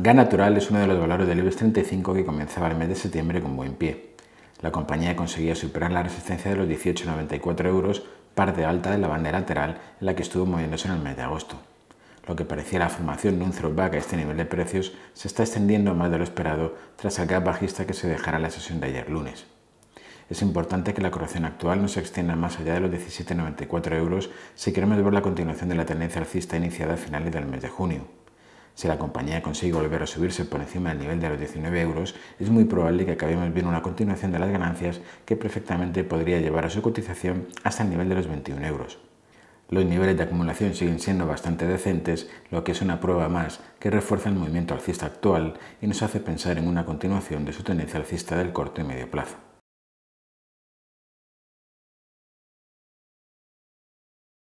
Gas Natural es uno de los valores del IBEX 35 que comenzaba el mes de septiembre con buen pie. La compañía conseguía superar la resistencia de los 18,94 euros, parte alta de la banda lateral en la que estuvo moviéndose en el mes de agosto. Lo que parecía la formación de un throwback a este nivel de precios se está extendiendo más de lo esperado tras el gap bajista que se dejará la sesión de ayer lunes. Es importante que la corrección actual no se extienda más allá de los 17,94 euros si queremos ver la continuación de la tendencia alcista iniciada a finales del mes de junio. Si la compañía consigue volver a subirse por encima del nivel de los 19 euros, es muy probable que acabemos viendo una continuación de las ganancias que perfectamente podría llevar a su cotización hasta el nivel de los 21 euros. Los niveles de acumulación siguen siendo bastante decentes, lo que es una prueba más que refuerza el movimiento alcista actual y nos hace pensar en una continuación de su tendencia alcista del corto y medio plazo.